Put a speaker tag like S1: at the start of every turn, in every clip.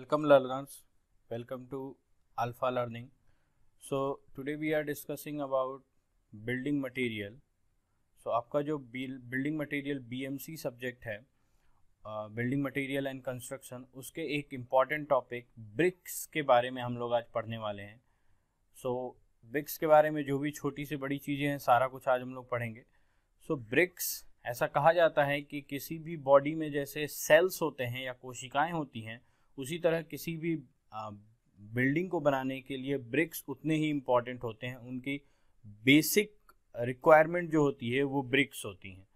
S1: Welcome learners, welcome to Alpha Learning. So today we are discussing about building material. So आपका जो building material BMC subject है building material and construction उसके एक important topic bricks के बारे में हम लोग आज पढ़ने वाले हैं So bricks के बारे में जो भी छोटी से बड़ी चीज़ें हैं सारा कुछ आज हम लोग पढ़ेंगे so, bricks ऐसा कहा जाता है कि किसी भी body में जैसे cells होते हैं या कोशिकाएं होती हैं उसी तरह किसी भी बिल्डिंग को बनाने के लिए ब्रिक्स उतने ही इम्पॉर्टेंट होते हैं उनकी बेसिक रिक्वायरमेंट जो होती है वो ब्रिक्स होती हैं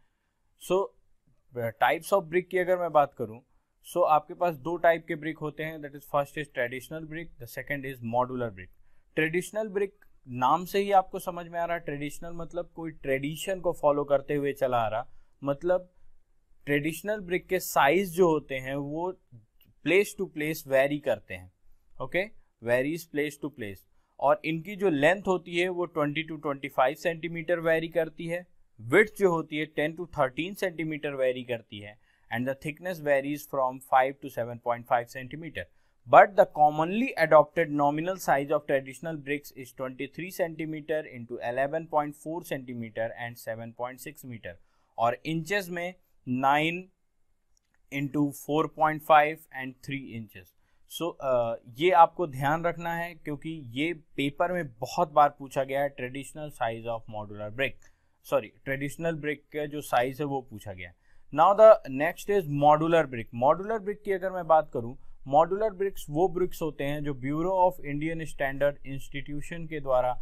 S1: सो टाइप्स ऑफ ब्रिक की अगर मैं बात करूं सो so, आपके पास दो टाइप के ब्रिक होते हैं that is first is traditional brick the second is modular brick traditional brick नाम से ही आपको समझ में आ रहा है ट्रेडिशनल मतलब कोई ट्रेडिशन को फॉलो करते हुए चला आ रहा मतलब ट्रेडिशनल ब्रिक के साइज जो होते हैं वो प्लेस टू प्लेस वेरी करते हैं okay varies place to place और इनकी जो लेंथ होती है वो 20 टू 25 सेंटीमीटर वेरी करती है विथ जो होती है 10 टू 13 सेंटीमीटर वेरी करती है and the thickness varies from 5 to 7.5 centimetre but the commonly adopted nominal size of traditional bricks is 23 centimetre into four centimetre and 7.6 metre और इंचज में nine into four point five and three inches so ये आपको ध्यान रखना है क्योंकि ये paper में बहुत बार पूछा गया है traditional size of modular brick sorry traditional brick का जो साइज है वो पूछा गया है now the next is modular brick modular brick की अगर मैं बात करूँ मॉडुलर ब्रिक्स वो ब्रिक्स होते हैं जो bureau of Indian standard institution के द्वारा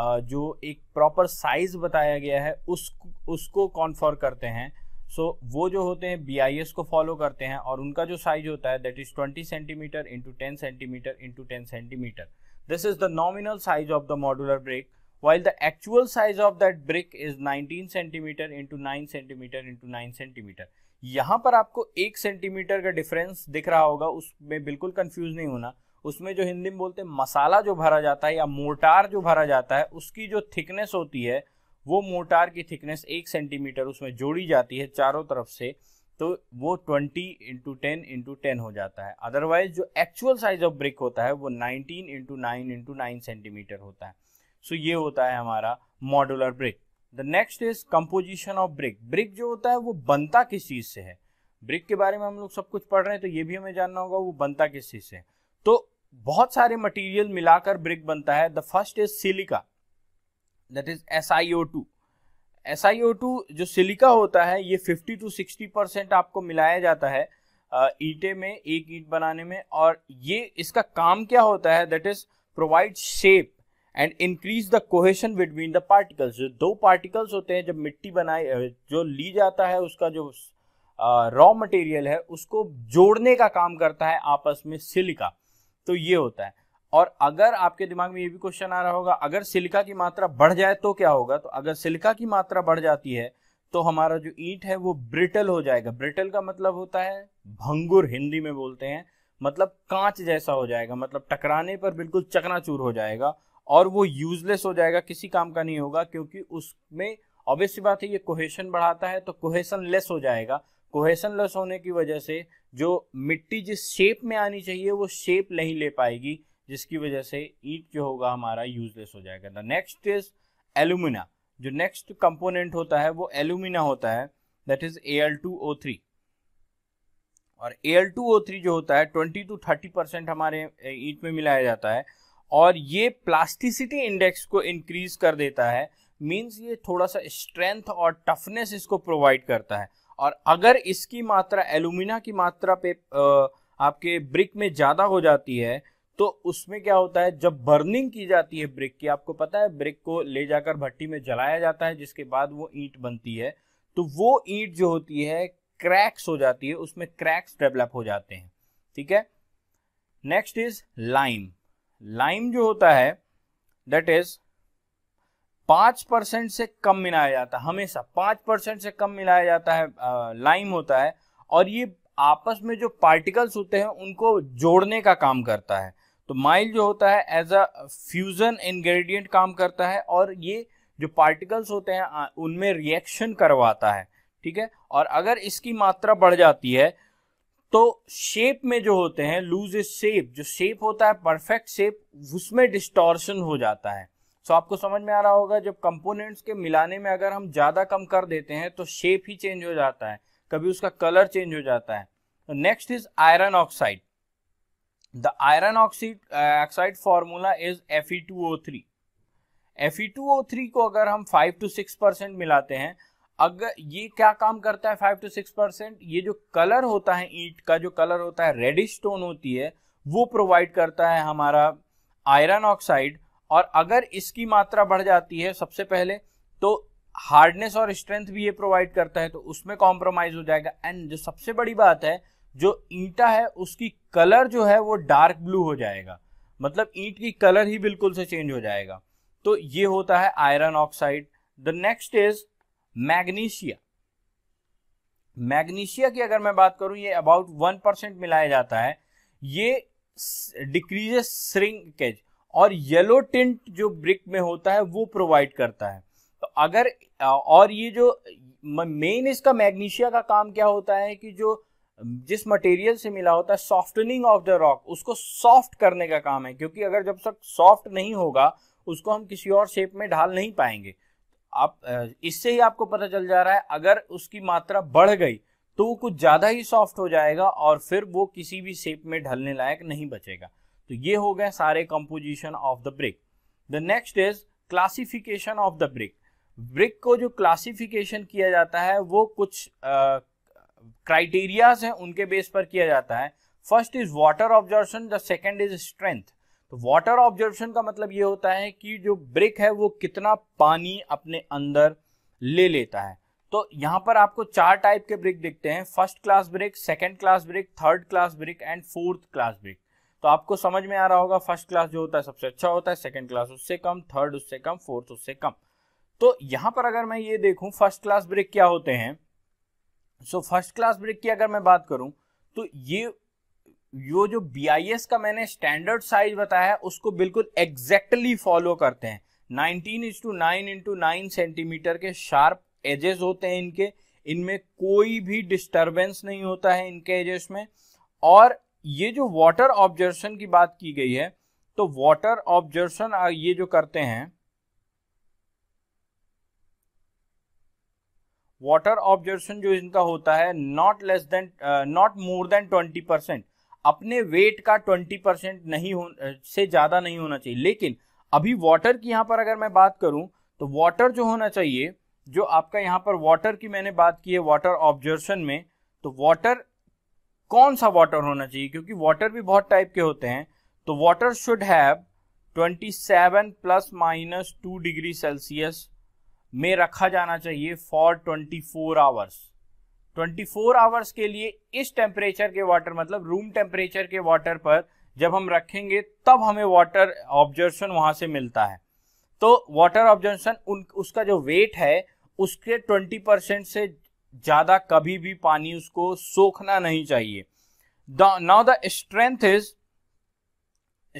S1: uh, जो एक प्रॉपर साइज बताया गया है उस उसको कॉन्फर करते हैं सो so, वो जो होते हैं बी को फॉलो करते हैं और उनका जो साइज होता है that is 20 centimetre into ten centimetre into ten centimetre this is the nominal size of the modular brick while the actual size of that brick is 19 centimetre into 9 centimetre into 9 centimetre यहाँ पर आपको एक centimetre का difference दिख रहा होगा उसमें बिल्कुल कन्फ्यूज नहीं होना उसमें जो हिंदी में बोलते हैं मसाला जो भरा जाता है या मोर्टार जो भरा जाता है उसकी जो थिकनेस होती है वो मोटार की थिकनेस एक सेंटीमीटर उसमें जोड़ी जाती है चारों तरफ से तो वो twenty into ten into ten हो जाता है अदरवाइज जो एक्चुअल साइज ऑफ ब्रिक होता है वो nineteen into nine into nine centimetre होता है सो so ये होता है हमारा modular brick the next is composition of brick brick जो होता है वो बनता किस चीज़ से है ब्रिक के बारे में हम लोग सब कुछ पढ़ रहे हैं तो ये भी हमें जानना होगा वो बनता किस चीज़ से है तो बहुत सारे मटीरियल मिलाकर ब्रिक बनता है the first is silica that is S I O two S I O two जो सिलिका होता है ये फिफ्टी टू सिक्सटी परसेंट आपको मिलाया जाता है ईटे में एक ईट बनाने में और ये इसका काम क्या होता है that is provide shape and increase the cohesion between the particles जो दो पार्टिकल्स होते हैं जब मिट्टी बनाए जो ली जाता है उसका जो रॉ मटेरियल है उसको जोड़ने का काम करता है आपस में सिलिका तो ये होता है और अगर आपके दिमाग में ये भी क्वेश्चन आ रहा होगा अगर सिलिका की मात्रा बढ़ जाए तो क्या होगा तो अगर सिलिका की मात्रा बढ़ जाती है तो हमारा जो ईट है वो ब्रिटल हो जाएगा ब्रिटल का मतलब होता है भंगुर हिंदी में बोलते हैं मतलब कांच जैसा हो जाएगा मतलब टकराने पर बिल्कुल चकनाचूर हो जाएगा और वो यूजलेस हो जाएगा किसी काम का नहीं होगा क्योंकि उसमें ऑब्वियसली बात है ये कोहेशन बढ़ाता है तो कोहेशन लेस हो जाएगा कोहेशन लेस होने की वजह से जो मिट्टी जिस शेप में आनी चाहिए वो शेप नहीं ले पाएगी जिसकी वजह से ईट जो होगा हमारा यूजलेस हो जाएगा द नेक्स्ट इज एल्यूमिना जो नेक्स्ट कंपोनेंट होता है वो एल्यूमिना होता है दैट इज ए और ए जो होता है ट्वेंटी टू थर्टी परसेंट हमारे ईट में मिलाया जाता है और ये प्लास्टिसिटी इंडेक्स को इंक्रीज कर देता है मीन्स ये थोड़ा सा स्ट्रेंथ और टफनेस इसको प्रोवाइड करता है और अगर इसकी मात्रा एल्यूमिना की मात्रा पे आपके ब्रिक में ज़्यादा हो जाती है तो उसमें क्या होता है जब बर्निंग की जाती है ब्रिक की आपको पता है ब्रिक को ले जाकर भट्टी में जलाया जाता है जिसके बाद वो ईंट बनती है तो वो ईंट जो होती है क्रैक्स हो जाती है उसमें क्रैक्स डेवलप हो जाते हैं ठीक है नेक्स्ट इज लाइम लाइम जो होता है दैट इज पांच परसेंट से कम मिलाया जाता है हमेशा पांच परसेंट से कम मिलाया जाता है लाइम होता है और ये आपस में जो पार्टिकल्स होते हैं उनको जोड़ने का काम करता है तो माइल जो होता है एज अ फ्यूजन इंग्रेडिएंट काम करता है और ये जो पार्टिकल्स होते हैं उनमें रिएक्शन करवाता है ठीक है और अगर इसकी मात्रा बढ़ जाती है तो शेप में जो होते हैं लूज इज शेप जो शेप होता है परफेक्ट शेप उसमें डिस्टॉर्शन हो जाता है सो आपको समझ में आ रहा होगा जब कंपोनेंट्स के मिलाने में अगर हम ज़्यादा कम कर देते हैं तो शेप ही चेंज हो जाता है कभी उसका कलर चेंज हो जाता है next is iron oxide The iron oxide uh, oxide formula is Fe2O3. Fe2O3 को अगर हम 5 टू 6 परसेंट मिलाते हैं अगर ये क्या काम करता है 5 टू 6 परसेंट ये जो कलर होता है ईट का जो कलर होता है रेडिश टोन होती है वो प्रोवाइड करता है हमारा आयरन ऑक्साइड और अगर इसकी मात्रा बढ़ जाती है सबसे पहले तो हार्डनेस और स्ट्रेंथ भी ये प्रोवाइड करता है तो उसमें कॉम्प्रोमाइज हो जाएगा एंड जो सबसे बड़ी बात है जो ईंटा है उसकी कलर जो है वो डार्क ब्लू हो जाएगा मतलब ईंट की कलर ही बिल्कुल से चेंज हो जाएगा तो ये होता है iron oxide the next is magnesia magnesia की अगर मैं बात करूं ये अबाउट वन परसेंट मिलाया जाता है ये डिक्रीजेस श्रिंकेज और येलो टिंट जो ब्रिक में होता है वो प्रोवाइड करता है तो अगर और ये जो मेन इसका मैग्नीशिया का काम क्या होता है कि जो जिस मटेरियल से मिला होता है सॉफ्टनिंग ऑफ द रॉक उसको सॉफ्ट करने का काम है क्योंकि अगर जब तक सॉफ्ट नहीं होगा उसको हम किसी और शेप में ढाल नहीं पाएंगे आप इससे ही आपको पता चल जा रहा है अगर उसकी मात्रा बढ़ गई तो वो कुछ ज़्यादा ही सॉफ्ट हो जाएगा और फिर वो किसी भी शेप में ढलने लायक नहीं बचेगा तो ये हो गए सारे composition of the brick the next is classification of the brick brick को जो क्लासिफिकेशन किया जाता है वो कुछ क्राइटेरियाज हैं उनके बेस पर किया जाता है first is water absorption the second is strength तो वाटर ऑब्जॉर्बेशन का मतलब ये होता है कि जो ब्रिक है वो कितना पानी अपने अंदर ले लेता है तो यहां पर आपको चार टाइप के ब्रिक दिखते हैं first class brick second class brick third class brick and fourth class brick तो आपको समझ में आ रहा होगा फर्स्ट क्लास जो होता है सबसे अच्छा होता है सेकेंड क्लास उससे कम थर्ड उससे कम फोर्थ उससे कम तो यहाँ पर अगर मैं ये देखूँ फर्स्ट क्लास ब्रिक क्या होते हैं सो फर्स्ट क्लास ब्रेक की अगर मैं बात करूं तो ये यो जो बी का मैंने स्टैंडर्ड साइज बताया उसको बिल्कुल एग्जैक्टली फॉलो करते हैं nineteen into nine into nine centimetre के शार्प एजेस होते हैं इनके इनमें कोई भी डिस्टरबेंस नहीं होता है इनके एजेस में और ये जो वाटर ऑब्जर्वेशन की बात की गई है तो वाटर ऑब्जर्वेशन ये जो करते हैं वाटर ऑब्जर्वेशन जो इनका होता है not less than not more than twenty percent अपने वेट का ट्वेंटी परसेंट नहीं हो uh, से ज़्यादा नहीं होना चाहिए लेकिन अभी वाटर की यहाँ पर अगर मैं बात करूँ तो वाटर जो होना चाहिए जो आपका यहाँ पर वाटर की मैंने बात की है वाटर ऑब्जर्वेशन में तो वाटर कौन सा वाटर होना चाहिए क्योंकि वाटर भी बहुत टाइप के होते हैं तो water should have 27 plus minus two degree Celsius में रखा जाना चाहिए फॉर 24 आवर्स फोर आवर्स के लिए इस टेम्परेचर के वाटर मतलब रूम टेम्परेचर के वाटर पर जब हम रखेंगे तब हमें वाटर ऑब्जर्वेशन वहां से मिलता है तो वाटर ऑब्जर्वेशन उन उसका जो वेट है उसके 20 परसेंट से ज़्यादा कभी भी पानी उसको सोखना नहीं चाहिए now the strength is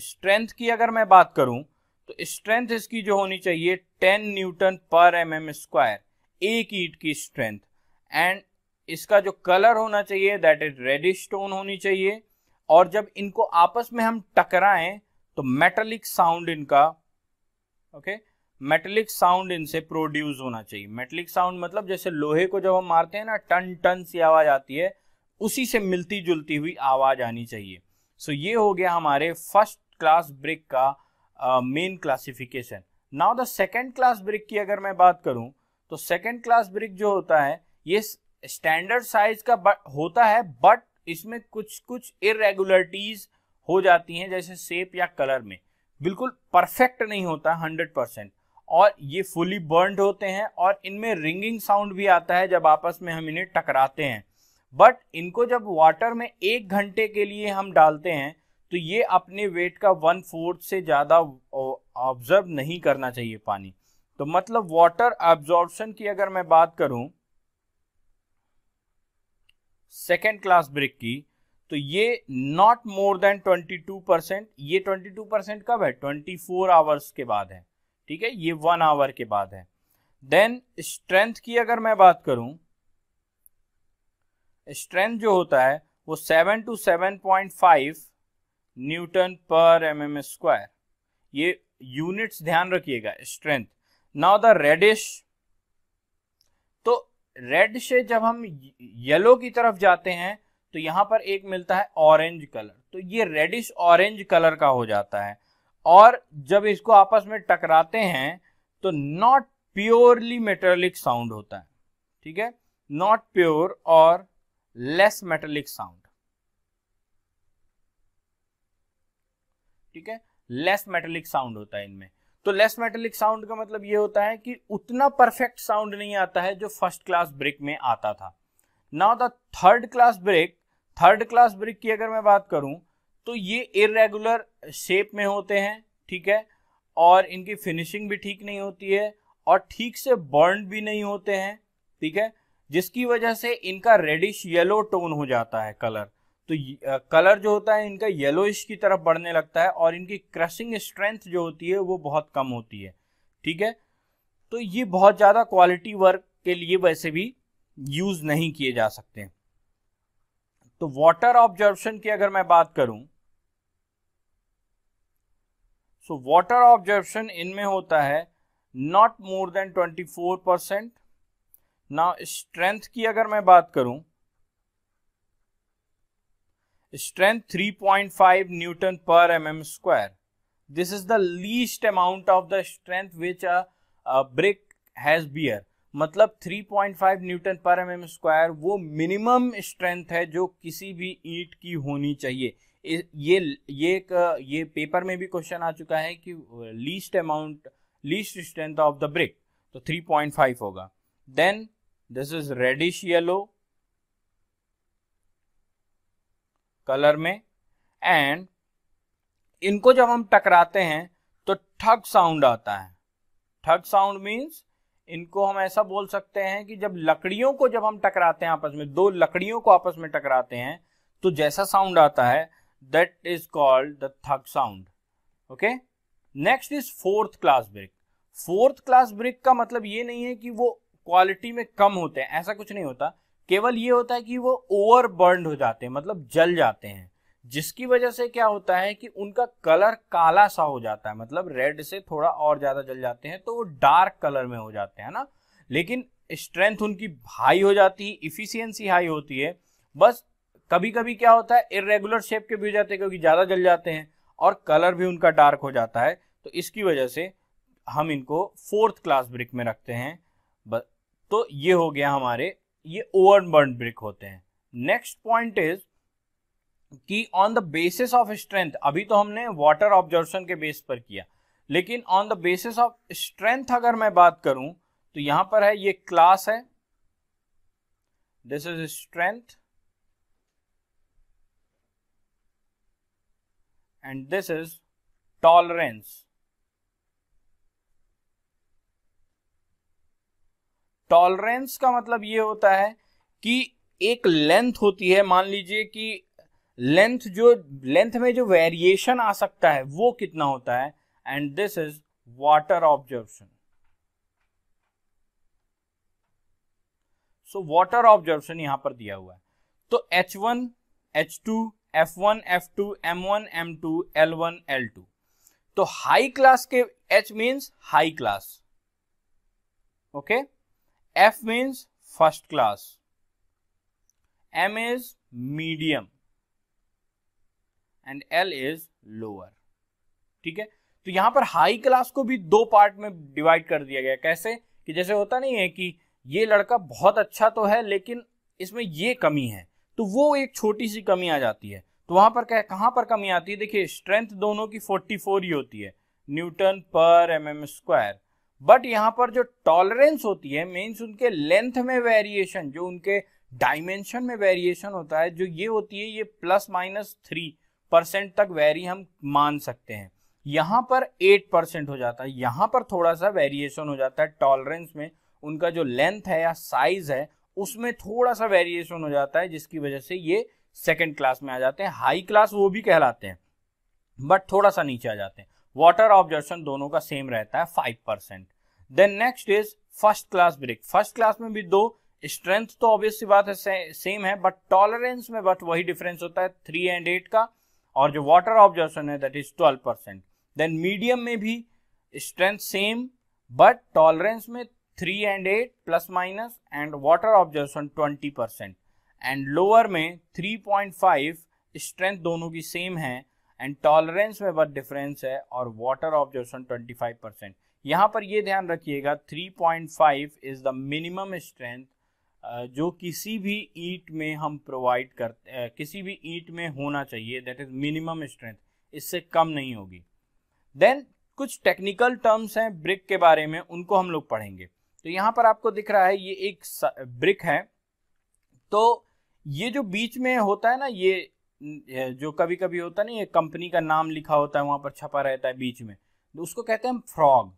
S1: strength की अगर मैं बात करूं तो स्ट्रेंथ इसकी जो होनी चाहिए 10 न्यूटन पर एम एम स्क्वायर एक ईट की स्ट्रेंथ एंड इसका जो कलर होना चाहिए दैट इज रेडिश स्टोन होनी चाहिए और जब इनको आपस में हम टकराएं तो मेटलिक साउंड इनका ओके मेटलिक साउंड इनसे प्रोड्यूस होना चाहिए मेटलिक साउंड मतलब जैसे लोहे को जब हम मारते हैं ना टन टन सी आवाज आती है उसी से मिलती जुलती हुई आवाज आनी चाहिए सो so, ये हो गया हमारे फर्स्ट क्लास ब्रिक का main classification now the second class brick की अगर मैं बात करूं तो सेकेंड क्लास ब्रिक जो होता है ये स्टैंडर्ड साइज का होता है बट इसमें कुछ कुछ इरेगुलरिटीज हो जाती हैं जैसे शेप या कलर में बिल्कुल परफेक्ट नहीं होता हंड्रेड परसेंट और ये फुली बर्नड होते हैं और इनमें रिंगिंग साउंड भी आता है जब आपस में हम इन्हें टकराते हैं बट इनको जब वाटर में एक घंटे के लिए हम डालते हैं तो ये अपने वेट का वन फोर्थ से ज़्यादा ऑब्जर्व नहीं करना चाहिए पानी तो मतलब वाटर ऑब्जॉर्बन की अगर मैं बात करूं सेकेंड क्लास ब्रिक की तो ये नॉट मोर देन 22 परसेंट ये 22 परसेंट कब है 24 आवर्स के बाद है ठीक है ये वन आवर के बाद है देन स्ट्रेंथ की अगर मैं बात करूं स्ट्रेंथ जो होता है वो seven to seven point five newton पर एम एम स्क्वायर ये यूनिट्स ध्यान रखिएगा स्ट्रेंथ नाउ द रेडिश तो रेड से जब हम येलो की तरफ जाते हैं तो यहां पर एक मिलता है ऑरेंज कलर तो ये रेडिश ऑरेंज कलर का हो जाता है और जब इसको आपस में टकराते हैं तो नॉट प्योरली मेटेलिक साउंड होता है ठीक है नॉट प्योर और लेस मेटेलिक साउंड ठीक है लेस मेटेलिक साउंड होता है इनमें तो लेस मेटेलिक साउंड का मतलब ये होता है कि उतना परफेक्ट साउंड नहीं आता है जो फर्स्ट क्लास ब्रिक में आता था now the third class break third class break की अगर मैं बात करूं तो ये इरेगुलर शेप में होते हैं ठीक है और इनकी फिनिशिंग भी ठीक नहीं होती है और ठीक से बर्न भी नहीं होते हैं ठीक है जिसकी वजह से इनका रेडिश येलो टोन हो जाता है कलर तो कलर जो होता है इनका येलोइश की तरफ बढ़ने लगता है और इनकी क्रशिंग स्ट्रेंथ जो होती है वो बहुत कम होती है ठीक है तो ये बहुत ज़्यादा क्वालिटी वर्क के लिए वैसे भी यूज़ नहीं किए जा सकते तो वाटर ऑब्जर्वेशन की अगर मैं बात करूं सो वाटर ऑब्जर्वेशन इनमें होता है नॉट मोर देन 24 परसेंट ना स्ट्रेंथ की अगर मैं बात करूं strength 3.5 newton per mm square this is the least amount of the strength which a, a brick has bear मतलब 3.5 न्यूटन पर एम एम स्क्वायर वो मिनिमम स्ट्रेंथ है जो किसी भी ईट की होनी चाहिए ये ये एक ये पेपर में भी क्वेश्चन आ चुका है कि least amount least strength of the brick तो 3.5 होगा then this is reddish yellow colour में एंड इनको जब हम टकराते हैं तो ठग साउंड आता है ठग साउंड मींस इनको हम ऐसा बोल सकते हैं कि जब लकड़ियों को जब हम टकराते हैं आपस में दो लकड़ियों को आपस में टकराते हैं तो जैसा साउंड आता है that is called the thud sound okay next is fourth class brick fourth class brick का मतलब ये नहीं है कि वो क्वालिटी में कम होते हैं ऐसा कुछ नहीं होता केवल ये होता है कि वो ओवर बर्न हो जाते हैं मतलब जल जाते हैं जिसकी वजह से क्या होता है कि उनका कलर काला सा हो जाता है मतलब रेड से थोड़ा और ज्यादा जल जाते हैं तो वो डार्क कलर में हो जाते हैं ना लेकिन स्ट्रेंथ उनकी हाई हो जाती है इफिशियंसी हाई होती है बस कभी कभी क्या होता है इरेगुलर शेप के भी हो जाते हैं क्योंकि ज्यादा जल जाते हैं और कलर भी उनका डार्क हो जाता है तो इसकी वजह से हम इनको फोर्थ क्लास ब्रिक में रखते हैं तो ये हो गया हमारे ये ओवर बर्न ब्रिक होते हैं नेक्स्ट पॉइंट इज कि on the basis of strength अभी तो हमने वाटर ऑब्जर्वेशन के बेस पर किया लेकिन on the basis of strength अगर मैं बात करूं तो यहां पर है ये क्लास है this is strength and this is tolerance tolerance का मतलब ये होता है कि एक लेंथ होती है मान लीजिए कि लेंथ जो लेंथ में जो वेरिएशन आ सकता है वो कितना होता है and this is water observation so water observation यहां पर दिया हुआ है तो H one H two F one F two M one M two L one L two तो हाई क्लास के H means high class okay okay? F means first class. M is medium. And L is lower ठीक है तो यहां पर high class को भी दो पार्ट में डिवाइड कर दिया गया कैसे कि जैसे होता नहीं है कि ये लड़का बहुत अच्छा तो है लेकिन इसमें ये कमी है तो वो एक छोटी सी कमी आ जाती है तो वहां पर क्या कहां पर कमी आती है देखिए स्ट्रेंथ दोनों की 44 ही होती है न्यूटन पर एम एम स्क्वायर बट यहाँ पर जो टॉलरेंस होती है मीन्स उनके लेंथ में वेरिएशन जो उनके डायमेंशन में वेरिएशन होता है जो ये होती है ये प्लस माइनस थ्री परसेंट तक वेरी हम मान सकते हैं यहाँ पर एट परसेंट हो जाता है यहाँ पर थोड़ा सा वेरिएशन हो जाता है टॉलरेंस में उनका जो लेंथ है या साइज है उसमें थोड़ा सा वेरिएशन हो जाता है जिसकी वजह से ये सेकेंड क्लास में आ जाते हैं हाई क्लास वो भी कहलाते हैं बट थोड़ा सा नीचे आ जाते हैं वाटर ऑब्जर्वेशन दोनों का सेम रहता है five percent then next is first class brick first class में भी दो स्ट्रेंथ तो ऑब्वियस सी बात है से, सेम है बट टॉलरेंस में बट वही डिफरेंस होता है थ्री एंड एट का और जो वाटर ऑब्जर्वेशन है that is twelve percent then medium में भी स्ट्रेंथ सेम बट टॉलरेंस में three and eight plus minus and water observation twenty percent and lower में थ्री पॉइंट फाइव स्ट्रेंथ दोनों की सेम है एंड टॉलरेंस में बहुत डिफरेंस है और वाटर ऑब्जर्वेशन 25 परसेंट यहाँ पर ये ध्यान रखिएगा 3.5 इज द मिनिमम स्ट्रेंथ जो किसी भी ईट में हम प्रोवाइड करते किसी भी ईट में होना चाहिए दैट इज मिनिमम स्ट्रेंथ इससे कम नहीं होगी देन कुछ टेक्निकल टर्म्स हैं ब्रिक के बारे में उनको हम लोग पढ़ेंगे तो यहाँ पर आपको दिख रहा है ये एक ब्रिक है तो ये जो बीच में होता है ना ये जो कभी कभी होता नहीं ये कंपनी का नाम लिखा होता है वहां पर छपा रहता है बीच में तो उसको कहते हैं फ्रॉग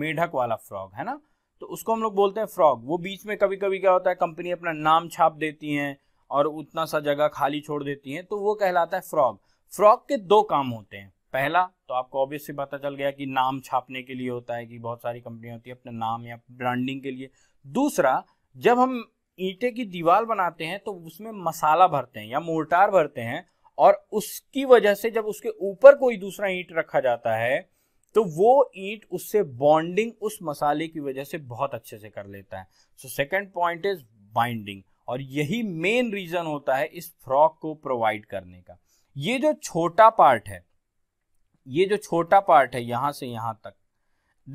S1: मेढक वाला फ्रॉग है ना तो उसको हम लोग बोलते हैं फ्रॉग वो बीच में कभी कभी क्या होता है कंपनी अपना नाम छाप देती है और उतना सा जगह खाली छोड़ देती है तो वो कहलाता है फ्रॉग फ्रॉग के दो काम होते हैं पहला तो आपको ऑब्वियसली पता चल गया कि नाम छापने के लिए होता है कि बहुत सारी कंपनियां होती है अपना नाम या ब्रांडिंग के लिए दूसरा जब हम ईंटे की दीवार बनाते हैं तो उसमें मसाला भरते हैं या मोर्टार भरते हैं और उसकी वजह से जब उसके ऊपर कोई दूसरा ईंट रखा जाता है तो वो ईंट उससे बॉन्डिंग उस मसाले की वजह से बहुत अच्छे से कर लेता है so second point is binding और यही मेन रीजन होता है इस फ्रॉक को प्रोवाइड करने का ये जो छोटा पार्ट है ये जो छोटा पार्ट है यहां से यहां तक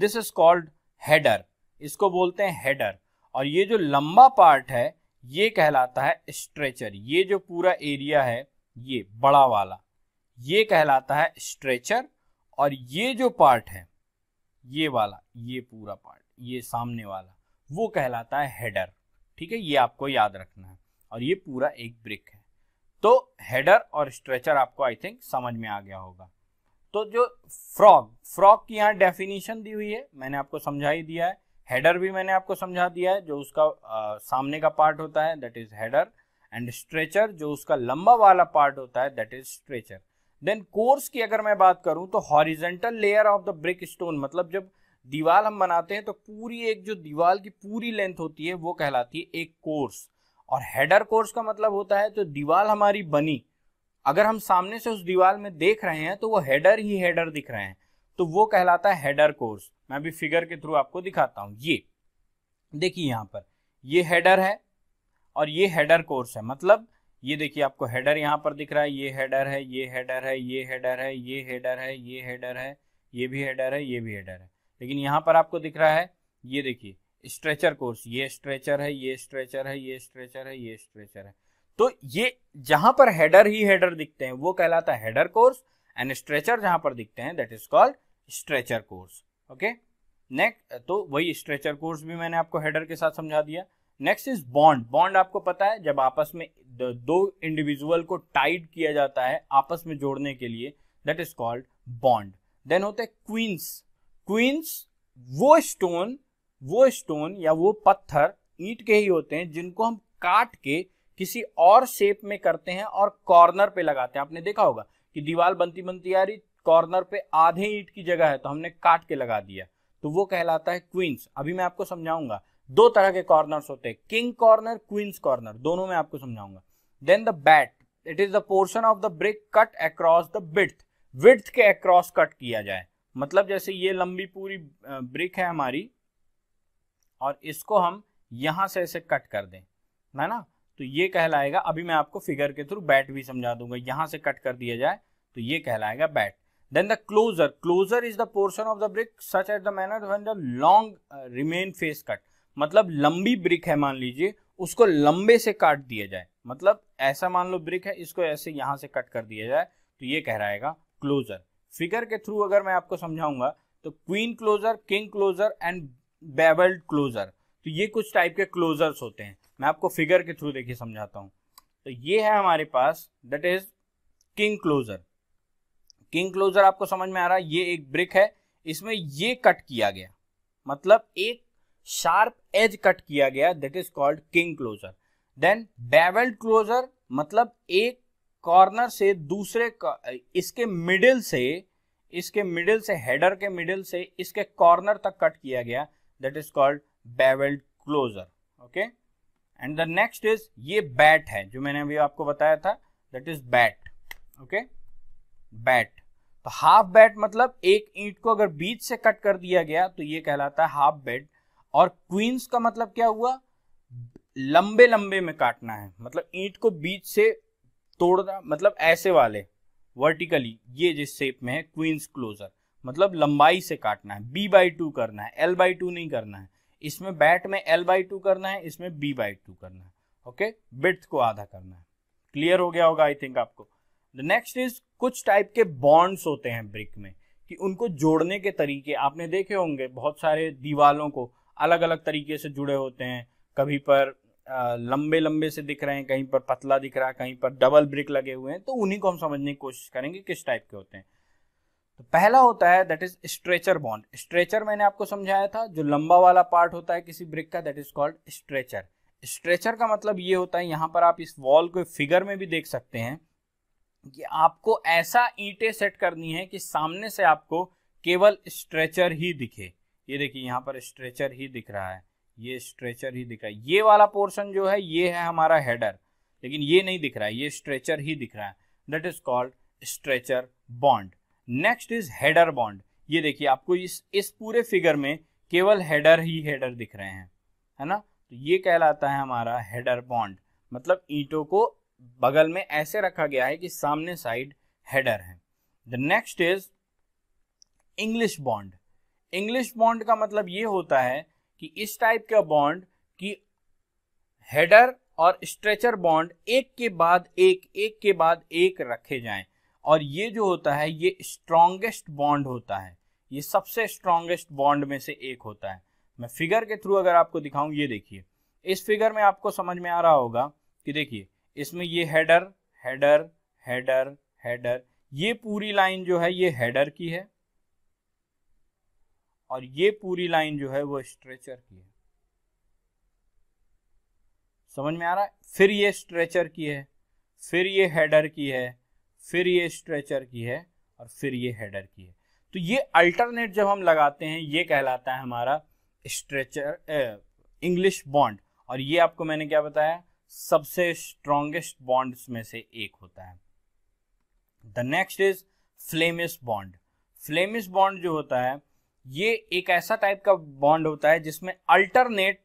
S1: दिस इज कॉल्ड हेडर इसको बोलते हैं हेडर और ये जो लंबा पार्ट है ये कहलाता है स्ट्रेचर ये जो पूरा एरिया है ये बड़ा वाला ये कहलाता है स्ट्रेचर और ये जो पार्ट है ये वाला ये पूरा पार्ट ये सामने वाला वो कहलाता है हेडर ठीक है ये आपको याद रखना है और ये पूरा एक ब्रिक है तो हेडर और स्ट्रेचर आपको आई थिंक समझ में आ गया होगा तो जो फ्रॉग फ्रॉग की यहाँ डेफिनेशन दी हुई है मैंने आपको समझा ही दिया है हेडर भी मैंने आपको समझा दिया है जो उसका आ, सामने का पार्ट होता है that is header and stretcher जो उसका लंबा वाला पार्ट होता है that is stretcher then course की अगर मैं बात करूं तो horizontal layer of the brick stone मतलब जब दीवार हम बनाते हैं तो पूरी एक जो दीवार की पूरी लेंथ होती है वो कहलाती है एक कोर्स और हेडर कोर्स का मतलब होता है तो दीवार हमारी बनी अगर हम सामने से उस दीवार में देख रहे हैं तो वो हेडर ही हेडर दिख रहे हैं तो वो कहलाता है हेडर कोर्स मैं भी फिगर के थ्रू आपको दिखाता हूं ये देखिए यहां पर ये हेडर है और ये हेडर कोर्स है मतलब ये देखिए आपको हेडर यहां पर दिख रहा है ये हेडर है ये हेडर है ये हेडर है ये हेडर है ये हेडर है ये भी हेडर है ये भी हेडर है लेकिन यहां पर आपको दिख रहा है ये देखिए स्ट्रेचर कोर्स ये स्ट्रेचर है ये स्ट्रेचर है ये स्ट्रेचर है ये स्ट्रेचर है तो ये जहां पर हेडर ही हेडर दिखते हैं वो कहलाता है हेडर कोर्स एंड स्ट्रेचर जहां पर दिखते हैं that is called stretcher course okay next तो वही स्ट्रेचर कोर्स भी मैंने आपको हेडर के साथ समझा दिया नेक्स्ट इज बॉन्ड बॉन्ड आपको पता है जब आपस में दो इंडिविजुअल को टाइड किया जाता है आपस में जोड़ने के लिए that is called bond then होते हैं क्वींस क्वींस वो स्टोन वो स्टोन या वो पत्थर ईट के ही होते हैं जिनको हम काट के किसी और शेप में करते हैं और कॉर्नर पे लगाते हैं आपने देखा होगा कि दीवार बनती बनती आ रही कॉर्नर पे आधे ईंट की जगह है तो हमने काट के लगा दिया तो वो कहलाता है क्वींस अभी मैं आपको समझाऊंगा दो तरह के कॉर्नर्स होते हैं किंग कॉर्नर क्वींस कॉर्नर दोनों में आपको समझाऊंगा then the bat it is the portion of the brick cut across the with with के अक्रॉस कट किया जाए मतलब जैसे ये लंबी पूरी ब्रिक है हमारी और इसको हम यहां से ऐसे कट कर दें है ना तो ये कहलाएगा अभी मैं आपको फिगर के थ्रू बैट भी समझा दूंगा यहां से कट कर दिया जाए तो ये कहलाएगा bat then the closure closure is the portion of the brick such as the manner when the long uh, remain face cut मतलब लंबी ब्रिक है मान लीजिए उसको लंबे से काट दिया जाए मतलब ऐसा मान लो ब्रिक है इसको ऐसे यहाँ से कट कर दिया जाए तो ये कह रहेगा क्लोजर फिगर के थ्रू अगर मैं आपको समझाऊंगा तो queen closure king closure and bevelled closure तो ये कुछ टाइप के क्लोजर्स होते हैं मैं आपको फिगर के थ्रू देखिए समझाता हूँ तो ये है हमारे पास that is king closure king closure आपको समझ में आ रहा है ये एक ब्रिक है इसमें ये कट किया गया मतलब एक शार्प एज कट किया गया that is called king closure then bevelled closure मतलब एक कॉर्नर से दूसरे इसके मिडिल से इसके मिडिल से हेडर के मिडिल से इसके कॉर्नर तक कट किया गया that is called bevelled closure okay and the next is ये बैट है जो मैंने अभी आपको बताया था that is bat okay bat तो हाफ बेड मतलब एक ईंट को अगर बीच से कट कर दिया गया तो ये कहलाता है हाफ बेड और क्वींस का मतलब क्या हुआ लंबे लंबे में काटना है मतलब ईंट को बीच से तोड़ना मतलब ऐसे वाले वर्टिकली ये जिस शेप में है क्वींस क्लोजर मतलब लंबाई से काटना है बी बाई टू करना है एल बाई टू नहीं करना है इसमें बैट में एल बाई टू करना है इसमें बी बाई टू करना है ओके okay? को आधा करना है क्लियर हो गया होगा आई थिंक आपको द नेक्स्ट इज कुछ टाइप के बॉन्ड्स होते हैं ब्रिक में कि उनको जोड़ने के तरीके आपने देखे होंगे बहुत सारे दीवालों को अलग अलग तरीके से जुड़े होते हैं कभी पर लंबे लंबे से दिख रहे हैं कहीं पर पतला दिख रहा है कहीं पर डबल ब्रिक लगे हुए हैं तो उन्हीं को हम समझने की कोशिश करेंगे किस टाइप के होते हैं तो पहला होता है that is stretcher bond stretcher मैंने आपको समझाया था जो लंबा वाला पार्ट होता है किसी ब्रिक का that is called stretcher stretcher का मतलब ये होता है यहाँ पर आप इस वॉल को फिगर में भी देख सकते हैं कि आपको ऐसा ईंटे सेट करनी है कि सामने से आपको केवल स्ट्रेचर ही दिखे ये देखिए यहाँ पर स्ट्रेचर ही दिख रहा है ये स्ट्रेचर ही दिख रहा है ये वाला पोर्शन जो है ये है हमारा हेडर लेकिन ये नहीं दिख रहा है ये स्ट्रेचर ही दिख रहा है that is called stretcher bond next is header bond ये देखिए आपको इस इस पूरे फिगर में केवल हेडर ही हेडर दिख रहे हैं है ना तो ये कहलाता है हमारा हेडर बॉन्ड मतलब ईंटों को बगल में ऐसे रखा गया है कि सामने साइड हेडर है the next is English bond English bond का मतलब ये होता है कि इस टाइप का बॉन्ड कि हेडर और स्ट्रेचर बॉन्ड एक के बाद एक एक के बाद एक रखे जाएं और ये जो होता है ये स्ट्रॉन्गेस्ट बॉन्ड होता है ये सबसे स्ट्रॉन्गेस्ट बॉन्ड में से एक होता है मैं फिगर के थ्रू अगर आपको दिखाऊं ये देखिए इस फिगर में आपको समझ में आ रहा होगा कि देखिए इसमें ये हेडर हेडर हेडर हेडर ये पूरी लाइन जो है ये हेडर की है और ये पूरी लाइन जो है वो स्ट्रेचर की है समझ में आ रहा है फिर ये स्ट्रेचर की है फिर ये हेडर की है फिर ये स्ट्रेचर की है और फिर ये हेडर की है तो ये अल्टरनेट जब हम लगाते हैं ये कहलाता है हमारा स्ट्रेचर इंग्लिश बॉन्ड और ये आपको मैंने क्या बताया सबसे स्ट्रॉन्गेस्ट बॉन्ड्स में से एक होता है the next is Flemish bond Flemish bond जो होता है ये एक ऐसा टाइप का बॉन्ड होता है जिसमें अल्टरनेट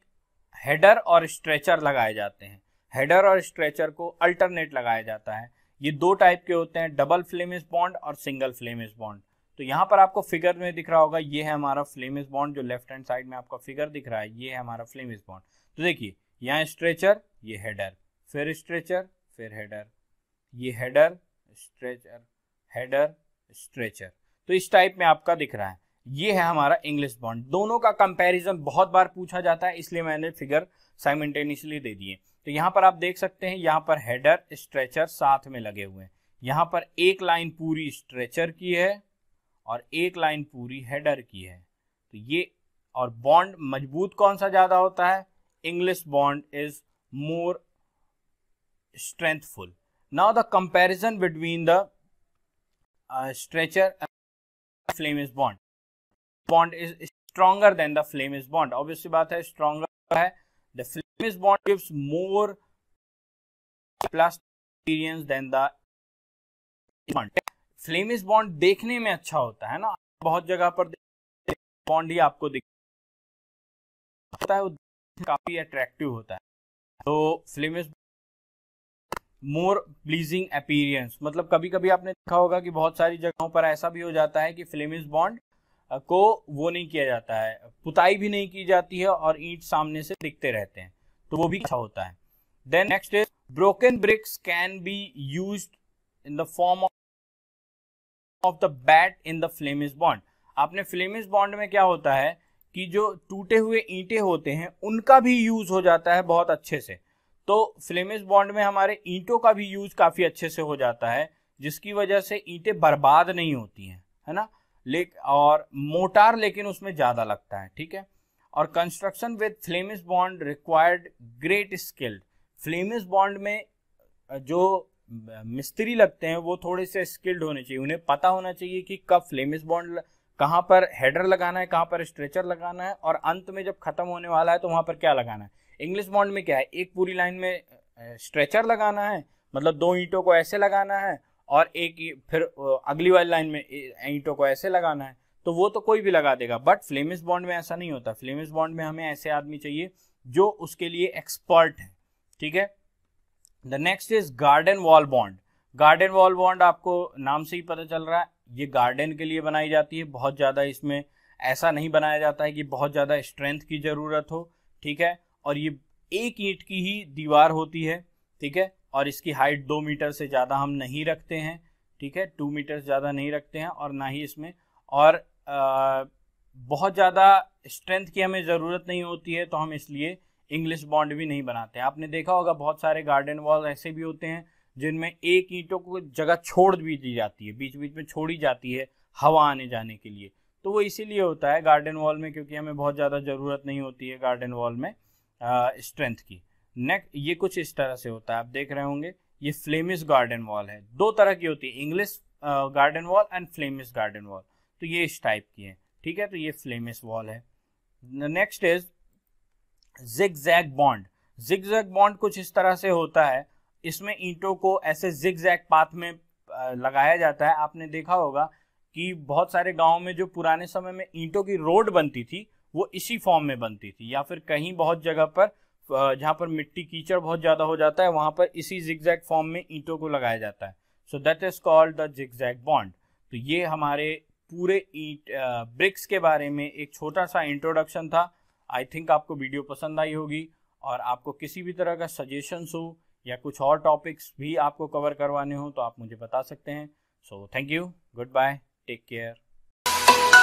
S1: हेडर और स्ट्रेचर लगाए जाते हैं हेडर और स्ट्रेचर को अल्टरनेट लगाया जाता है ये दो टाइप के होते हैं डबल फ्लेमिस बॉन्ड और सिंगल फ्लेमिस बॉन्ड तो यहाँ पर आपको फिगर में दिख रहा होगा ये है हमारा फ्लेमिस बॉन्ड जो लेफ्ट हैंड साइड में आपका फिगर दिख रहा है ये है हमारा फ्लेमिस बॉन्ड तो देखिए यहाँ स्ट्रेचर ये हेडर फिर स्ट्रेचर फिर हेडर ये हेडर स्ट्रेचर हेडर स्ट्रेचर तो इस टाइप में आपका दिख रहा है ये है हमारा इंग्लिश बॉन्ड दोनों का कंपैरिजन बहुत बार पूछा जाता है इसलिए मैंने फिगर साइमेंटेनियसली दे दिए तो यहाँ पर आप देख सकते हैं यहाँ पर हेडर स्ट्रेचर साथ में लगे हुए हैं यहाँ पर एक लाइन पूरी स्ट्रेचर की है और एक लाइन पूरी हेडर की है तो ये और बॉन्ड मजबूत कौन सा ज़्यादा होता है English bond is more strengthful. Now the comparison between the uh, stretcher and flameless bond. Bond is stronger than the flameless bond. Obviously बात है stronger है. The flameless bond gives more plus experience than the bond. Flameless bond देखने में अच्छा होता है ना बहुत जगह पर बॉन्ड ही आपको दिखता है काफ़ी अट्रैक्टिव होता है तो film is more pleasing appearance मतलब कभी कभी आपने देखा होगा कि बहुत सारी जगहों पर ऐसा भी हो जाता है कि फिल्म इज बॉन्ड को वो नहीं किया जाता है पुताई भी नहीं की जाती है और ईंट सामने से दिखते रहते हैं तो वो भी अच्छा होता है then next is broken bricks can be use in the form of the bat in the Flemish bond आपने फ्लेम इज बॉन्ड में क्या होता है कि जो टूटे हुए ईंटे होते हैं उनका भी यूज हो जाता है बहुत अच्छे से तो फ्लेमिस बॉन्ड में हमारे ईंटों का भी यूज काफी अच्छे से हो जाता है जिसकी वजह से ईंटें बर्बाद नहीं होती हैं है ना ले और मोटार लेकिन उसमें ज्यादा लगता है ठीक है और construction with Flemish bond required great skilled Flemish bond में जो मिस्त्री लगते हैं वो थोड़े से स्किल्ड होने चाहिए उन्हें पता होना चाहिए कि कब फ्लेमिस बॉन्ड कहाँ पर हेडर लगाना है कहाँ पर स्ट्रेचर लगाना है और अंत में जब खत्म होने वाला है तो वहाँ पर क्या लगाना है इंग्लिश बॉन्ड में क्या है एक पूरी लाइन में स्ट्रेचर लगाना है मतलब दो ईंटों को ऐसे लगाना है और एक फिर अगली वाली लाइन में ईंटों को ऐसे लगाना है तो वो तो कोई भी लगा देगा बट फ्लेमिस बॉन्ड में ऐसा नहीं होता फ्लेमिस बॉन्ड में हमें ऐसे आदमी चाहिए जो उसके लिए एक्सपर्ट है ठीक है the next is garden wall bond garden wall bond आपको नाम से ही पता चल रहा है ये गार्डन के लिए बनाई जाती है बहुत ज़्यादा इसमें ऐसा नहीं बनाया जाता है कि बहुत ज़्यादा स्ट्रेंथ की ज़रूरत हो ठीक है और ये एक ईंट की ही दीवार होती है ठीक है और इसकी हाइट दो मीटर से ज़्यादा हम नहीं रखते हैं ठीक है टू मीटर ज़्यादा नहीं रखते हैं और ना ही इसमें और आ, बहुत ज़्यादा स्ट्रेंथ की हमें ज़रूरत नहीं होती है तो हम इसलिए इंग्लिश बॉन्ड भी नहीं बनाते हैं आपने देखा होगा बहुत सारे गार्डन वॉल ऐसे भी होते हैं जिनमें एक ईंटों को जगह छोड़ भी दी जाती है बीच बीच में छोड़ी जाती है हवा आने जाने के लिए तो वो इसीलिए होता है गार्डन वॉल में क्योंकि हमें बहुत ज़्यादा ज़रूरत नहीं होती है गार्डन वॉल में स्ट्रेंथ की नेक ये कुछ इस तरह से होता है आप देख रहे होंगे ये फ्लेमिस गार्डन वॉल है दो तरह की होती है English garden wall and Flemish garden wall तो ये इस टाइप की है ठीक है तो ये फ्लेमिस वॉल है next is zigzag bond zigzag bond कुछ इस तरह से होता है इसमें ईंटों को ऐसे जिग जैग पाथ में लगाया जाता है आपने देखा होगा कि बहुत सारे गाँव में जो पुराने समय में ईंटों की रोड बनती थी वो इसी फॉर्म में बनती थी या फिर कहीं बहुत जगह पर जहाँ पर मिट्टी कीचड़ बहुत ज़्यादा हो जाता है वहाँ पर इसी जिगजैग फॉर्म में ईंटों को लगाया जाता है so that is called the zigzag bond तो ये हमारे पूरे ईट ब्रिक्स के बारे में एक छोटा सा इंट्रोडक्शन था आई थिंक आपको वीडियो पसंद आई होगी और आपको किसी भी तरह का सजेशंस हो या कुछ और टॉपिक्स भी आपको कवर करवाने हो तो आप मुझे बता सकते हैं so thank you goodbye take care